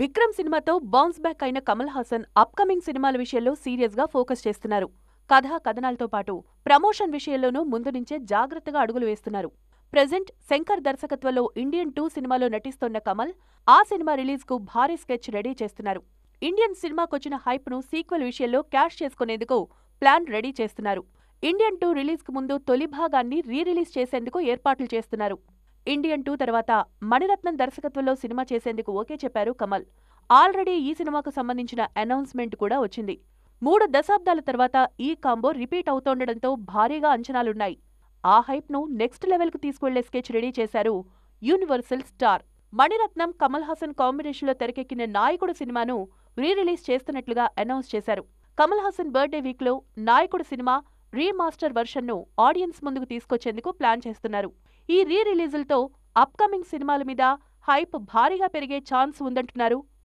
విక్రమ్ సినిమాతో bounce back అయిన Kamal Haasan upcoming సినిమాల విషయంలో సీరియస్ గా ఫోకస్ చేస్తున్నారు కథా కథనాలతో పాటు ప్రమోషన్ విషయంలోనూ ముందు నుంచే జాగ్రత్తగా అడుగులు వేస్తున్నారు ప్రెజెంట్ శంకర్ దర్శకత్వంలో ఇండియన్ టూ సినిమాలో నటిస్తోన్న కమల్ ఆ సినిమా రిలీజ్ కు భారీ స్కెచ్ రెడీ చేస్తున్నారు ఇండియన్ సినిమాకొచ్చిన హైప్ ను సీక్వెల్ విషయంలో క్యాష్ చేసుకునేందుకు ప్లాన్ రెడీ చేస్తున్నారు ఇండియన్ టూ రిలీజ్ కు ముందు తొలి భాగాన్ని రీ రిలీజ్ చేసేందుకు ఏర్పాట్లు చేస్తున్నారు ఇండియన్ టూ తర్వాత మణిరత్నం దర్శకత్వంలో సినిమా చేసేందుకు ఓకే చెప్పారు కమల్ ఆల్రెడీ ఈ సినిమాకు సంబంధించిన అనౌన్స్మెంట్ కూడా వచ్చింది మూడు దశాబ్దాల తర్వాత ఈ కాంబో రిపీట్ అవుతుండడంతో భారీగా అంచనాలున్నాయి ఆ హైప్ను నెక్స్ట్ లెవెల్కు తీసుకువెళ్లే స్కెచ్ రెడీ చేశారు యూనివర్సల్ స్టార్ మణిరత్నం కమల్ హాసన్ కాంబినేషన్లో తెరకెక్కిన నాయకుడు సినిమాను రీ రిలీజ్ చేస్తున్నట్లుగా అనౌన్స్ చేశారు కమల్ హాసన్ బర్త్డే వీక్లో నాయకుడు సినిమా రీమాస్టర్ వర్షన్ను ఆడియన్స్ ముందుకు తీసుకొచ్చేందుకు ప్లాన్ చేస్తున్నారు ఈ రీ రిలీజులతో అప్కమింగ్ సినిమాల మీద హైప్ భారీగా పెరిగే ఛాన్స్ ఉందంటున్నారు